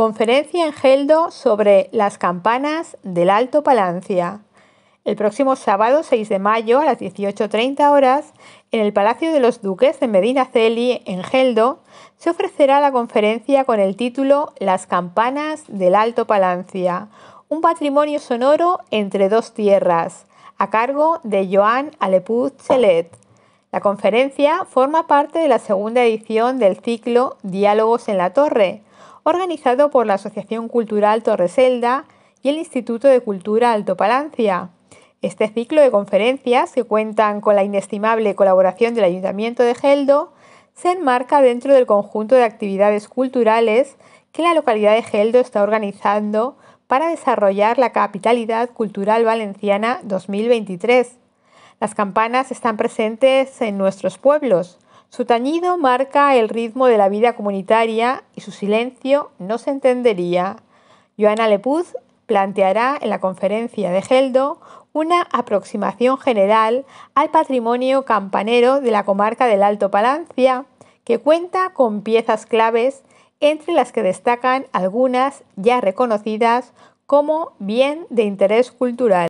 Conferencia en Geldo sobre las campanas del Alto Palancia. El próximo sábado 6 de mayo a las 18.30 horas, en el Palacio de los Duques de Medinaceli, en Geldo, se ofrecerá la conferencia con el título Las campanas del Alto Palancia, un patrimonio sonoro entre dos tierras, a cargo de Joan Alepuz Celet. La conferencia forma parte de la segunda edición del ciclo Diálogos en la Torre, organizado por la Asociación Cultural Torreselda y el Instituto de Cultura Alto Palancia. Este ciclo de conferencias, que cuentan con la inestimable colaboración del Ayuntamiento de Geldo, se enmarca dentro del conjunto de actividades culturales que la localidad de Geldo está organizando para desarrollar la capitalidad cultural valenciana 2023. Las campanas están presentes en nuestros pueblos, su tañido marca el ritmo de la vida comunitaria y su silencio no se entendería. Joana Lepuz planteará en la conferencia de Geldo una aproximación general al patrimonio campanero de la comarca del Alto Palancia, que cuenta con piezas claves entre las que destacan algunas ya reconocidas como bien de interés cultural.